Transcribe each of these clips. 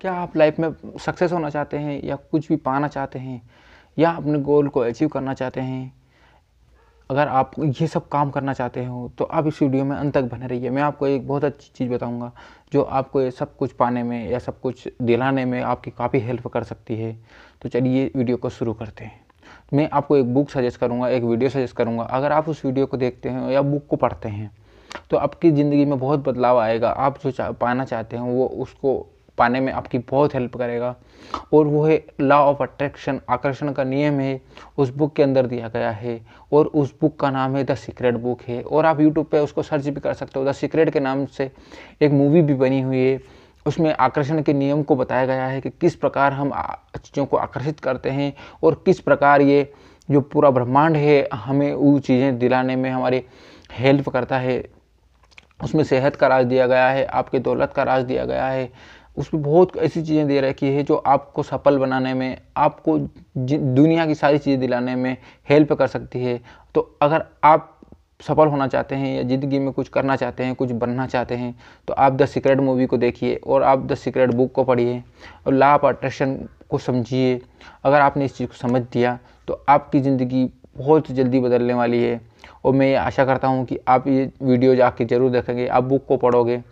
क्या आप लाइफ में सक्सेस होना चाहते हैं या कुछ भी पाना चाहते हैं या अपने गोल को अचीव करना चाहते हैं अगर आप ये सब काम करना चाहते हो तो आप इस वीडियो में अंत तक बने रहिए मैं आपको एक बहुत अच्छी चीज़ बताऊंगा जो आपको ये सब कुछ पाने में या सब कुछ दिलाने में आपकी काफ़ी हेल्प कर सकती है तो चलिए वीडियो को शुरू करते हैं मैं आपको एक बुक सजेस्ट करूँगा एक वीडियो सजेस्ट करूँगा अगर आप उस वीडियो को देखते हैं या बुक को पढ़ते हैं तो आपकी ज़िंदगी में बहुत बदलाव आएगा आप जो पाना चाहते हैं वो उसको पाने में आपकी बहुत हेल्प करेगा और वो है लॉ ऑफ अट्रैक्शन आकर्षण का नियम है उस बुक के अंदर दिया गया है और उस बुक का नाम है द सीक्रेट बुक है और आप यूट्यूब पे उसको सर्च भी कर सकते हो द सीक्रेट के नाम से एक मूवी भी बनी हुई है उसमें आकर्षण के नियम को बताया गया है कि किस प्रकार हम चीज़ों को आकर्षित करते हैं और किस प्रकार ये जो पूरा ब्रह्मांड है हमें वो चीज़ें दिलाने में हमारी हेल्प करता है उसमें सेहत का राज दिया गया है आपके दौलत का राज दिया गया है उसमें बहुत ऐसी चीज़ें दे रखी है जो आपको सफल बनाने में आपको दुनिया की सारी चीज़ें दिलाने में हेल्प कर सकती है तो अगर आप सफल होना चाहते हैं या ज़िंदगी में कुछ करना चाहते हैं कुछ बनना चाहते हैं तो आप द सीक्रेट मूवी को देखिए और आप द सीक्रेट बुक को पढ़िए और ला ऑफ अट्रैक्शन को समझिए अगर आपने इस चीज़ को समझ दिया तो आपकी ज़िंदगी बहुत जल्दी बदलने वाली है और मैं ये आशा करता हूँ कि आप ये वीडियो जाके ज़रूर देखेंगे आप बुक को पढ़ोगे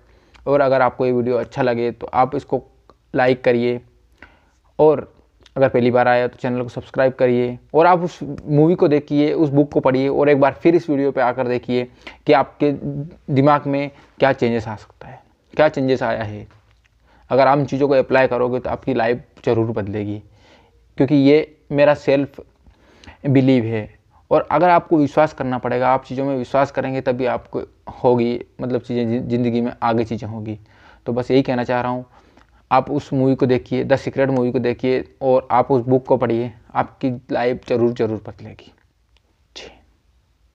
और अगर आपको ये वीडियो अच्छा लगे तो आप इसको लाइक करिए और अगर पहली बार आया तो चैनल को सब्सक्राइब करिए और आप उस मूवी को देखिए उस बुक को पढ़िए और एक बार फिर इस वीडियो पे आकर देखिए कि आपके दिमाग में क्या चेंजेस आ सकता है क्या चेंजेस आया है अगर आप इन चीज़ों को अप्लाई करोगे तो आपकी लाइफ ज़रूर बदलेगी क्योंकि ये मेरा सेल्फ बिलीव है और अगर आपको विश्वास करना पड़ेगा आप चीज़ों में विश्वास करेंगे तभी आपको होगी मतलब चीज़ें ज़िंदगी में आगे चीज़ें होगी तो बस यही कहना चाह रहा हूँ आप उस मूवी को देखिए द सीक्रेट मूवी को देखिए और आप उस बुक को पढ़िए आपकी लाइफ ज़रूर ज़रूर बदलेगी